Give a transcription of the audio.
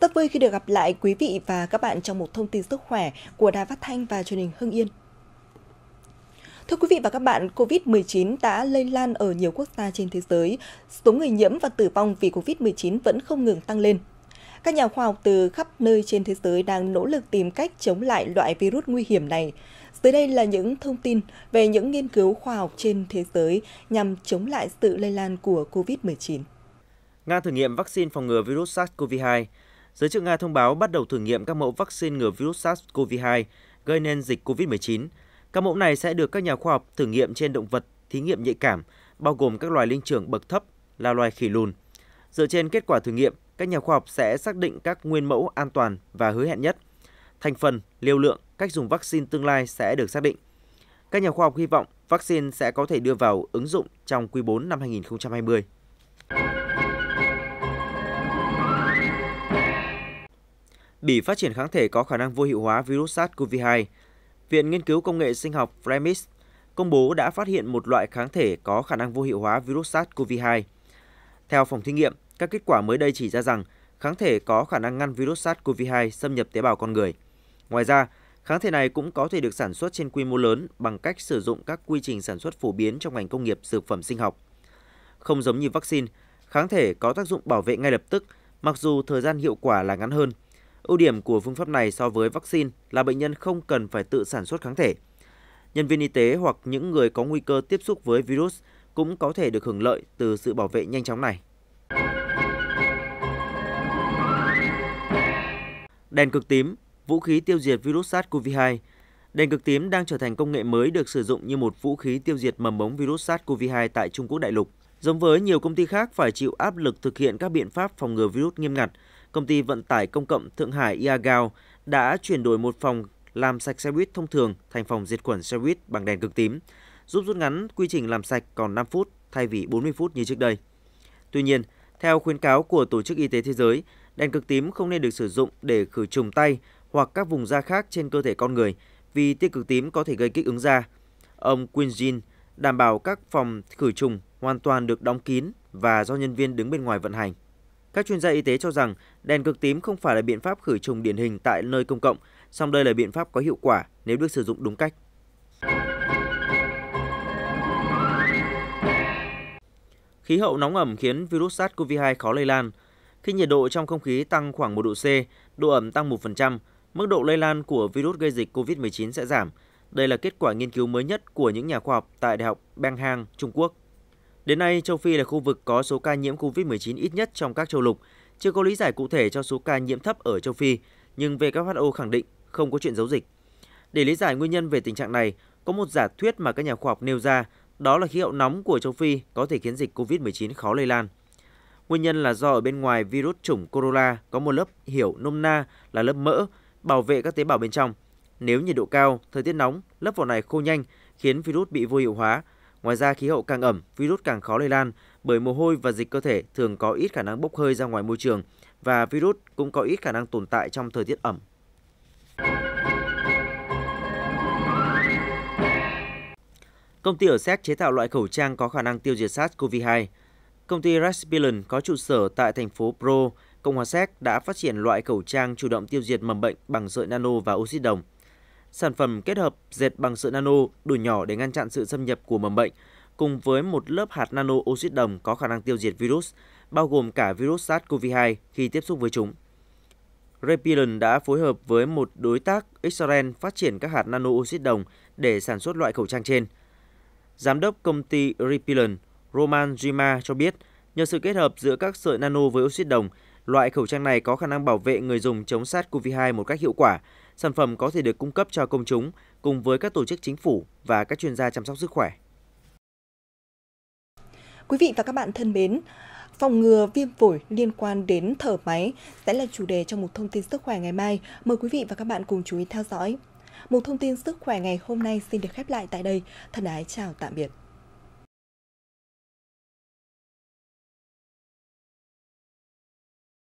Rất vui khi được gặp lại quý vị và các bạn trong một thông tin sức khỏe của Đài Phát Thanh và truyền hình Hưng Yên. Thưa quý vị và các bạn, COVID-19 đã lây lan ở nhiều quốc gia trên thế giới. Số người nhiễm và tử vong vì COVID-19 vẫn không ngừng tăng lên. Các nhà khoa học từ khắp nơi trên thế giới đang nỗ lực tìm cách chống lại loại virus nguy hiểm này. Dưới đây là những thông tin về những nghiên cứu khoa học trên thế giới nhằm chống lại sự lây lan của COVID-19. Nga thử nghiệm vaccine phòng ngừa virus SARS-CoV-2 giới chức Nga thông báo bắt đầu thử nghiệm các mẫu vaccine ngừa virus SARS-CoV-2 gây nên dịch COVID-19. Các mẫu này sẽ được các nhà khoa học thử nghiệm trên động vật thí nghiệm nhạy cảm, bao gồm các loài linh trưởng bậc thấp là loài khỉ lùn. Dựa trên kết quả thử nghiệm, các nhà khoa học sẽ xác định các nguyên mẫu an toàn và hứa hẹn nhất. Thành phần, liều lượng, cách dùng vaccine tương lai sẽ được xác định. Các nhà khoa học hy vọng vaccine sẽ có thể đưa vào ứng dụng trong quý 4 năm 2020. bị phát triển kháng thể có khả năng vô hiệu hóa virus SARS-CoV-2. Viện Nghiên cứu Công nghệ Sinh học fremis công bố đã phát hiện một loại kháng thể có khả năng vô hiệu hóa virus SARS-CoV-2. Theo phòng thí nghiệm, các kết quả mới đây chỉ ra rằng kháng thể có khả năng ngăn virus SARS-CoV-2 xâm nhập tế bào con người. Ngoài ra, kháng thể này cũng có thể được sản xuất trên quy mô lớn bằng cách sử dụng các quy trình sản xuất phổ biến trong ngành công nghiệp dược phẩm sinh học. Không giống như vaccine, kháng thể có tác dụng bảo vệ ngay lập tức, mặc dù thời gian hiệu quả là ngắn hơn – Ưu điểm của phương pháp này so với vaccine là bệnh nhân không cần phải tự sản xuất kháng thể. Nhân viên y tế hoặc những người có nguy cơ tiếp xúc với virus cũng có thể được hưởng lợi từ sự bảo vệ nhanh chóng này. Đèn cực tím, vũ khí tiêu diệt virus SARS-CoV-2 Đèn cực tím đang trở thành công nghệ mới được sử dụng như một vũ khí tiêu diệt mầm mống virus SARS-CoV-2 tại Trung Quốc đại lục. Giống với nhiều công ty khác phải chịu áp lực thực hiện các biện pháp phòng ngừa virus nghiêm ngặt, công ty vận tải công cộng Thượng Hải Iagao đã chuyển đổi một phòng làm sạch xe buýt thông thường thành phòng diệt khuẩn xe buýt bằng đèn cực tím, giúp rút ngắn quy trình làm sạch còn 5 phút thay vì 40 phút như trước đây. Tuy nhiên, theo khuyến cáo của Tổ chức Y tế Thế giới, đèn cực tím không nên được sử dụng để khử trùng tay hoặc các vùng da khác trên cơ thể con người vì tia cực tím có thể gây kích ứng da. Ông Quinn Jin đảm bảo các phòng khử trùng hoàn toàn được đóng kín và do nhân viên đứng bên ngoài vận hành. Các chuyên gia y tế cho rằng đèn cực tím không phải là biện pháp khử trùng điển hình tại nơi công cộng, song đây là biện pháp có hiệu quả nếu được sử dụng đúng cách. Khí hậu nóng ẩm khiến virus SARS-CoV-2 khó lây lan. Khi nhiệt độ trong không khí tăng khoảng 1 độ C, độ ẩm tăng 1%, mức độ lây lan của virus gây dịch COVID-19 sẽ giảm. Đây là kết quả nghiên cứu mới nhất của những nhà khoa học tại Đại học Benghang, Trung Quốc. Đến nay, châu Phi là khu vực có số ca nhiễm COVID-19 ít nhất trong các châu lục. Chưa có lý giải cụ thể cho số ca nhiễm thấp ở châu Phi, nhưng WHO khẳng định không có chuyện giấu dịch. Để lý giải nguyên nhân về tình trạng này, có một giả thuyết mà các nhà khoa học nêu ra, đó là khí hậu nóng của châu Phi có thể khiến dịch COVID-19 khó lây lan. Nguyên nhân là do ở bên ngoài virus chủng corona có một lớp hiểu nôm na là lớp mỡ bảo vệ các tế bào bên trong. Nếu nhiệt độ cao, thời tiết nóng, lớp vỏ này khô nhanh khiến virus bị vô hiệu hóa, Ngoài ra, khí hậu càng ẩm, virus càng khó lây lan bởi mồ hôi và dịch cơ thể thường có ít khả năng bốc hơi ra ngoài môi trường và virus cũng có ít khả năng tồn tại trong thời tiết ẩm. Công ty ở Séc chế tạo loại khẩu trang có khả năng tiêu diệt SARS-CoV-2. Công ty Respilen có trụ sở tại thành phố Pro, Cộng hòa Séc đã phát triển loại khẩu trang chủ động tiêu diệt mầm bệnh bằng sợi nano và oxy đồng. Sản phẩm kết hợp dệt bằng sợi nano đủ nhỏ để ngăn chặn sự xâm nhập của mầm bệnh, cùng với một lớp hạt nano oxit đồng có khả năng tiêu diệt virus, bao gồm cả virus SARS-CoV-2 khi tiếp xúc với chúng. Repilon đã phối hợp với một đối tác Israel phát triển các hạt nano oxit đồng để sản xuất loại khẩu trang trên. Giám đốc công ty Repilon, Roman Jima cho biết, nhờ sự kết hợp giữa các sợi nano với oxit đồng, loại khẩu trang này có khả năng bảo vệ người dùng chống SARS-CoV-2 một cách hiệu quả, sản phẩm có thể được cung cấp cho công chúng cùng với các tổ chức chính phủ và các chuyên gia chăm sóc sức khỏe. Quý vị và các bạn thân mến, phòng ngừa viêm phổi liên quan đến thở máy sẽ là chủ đề trong một thông tin sức khỏe ngày mai. Mời quý vị và các bạn cùng chú ý theo dõi. Một thông tin sức khỏe ngày hôm nay xin được khép lại tại đây. Thân ái chào tạm biệt.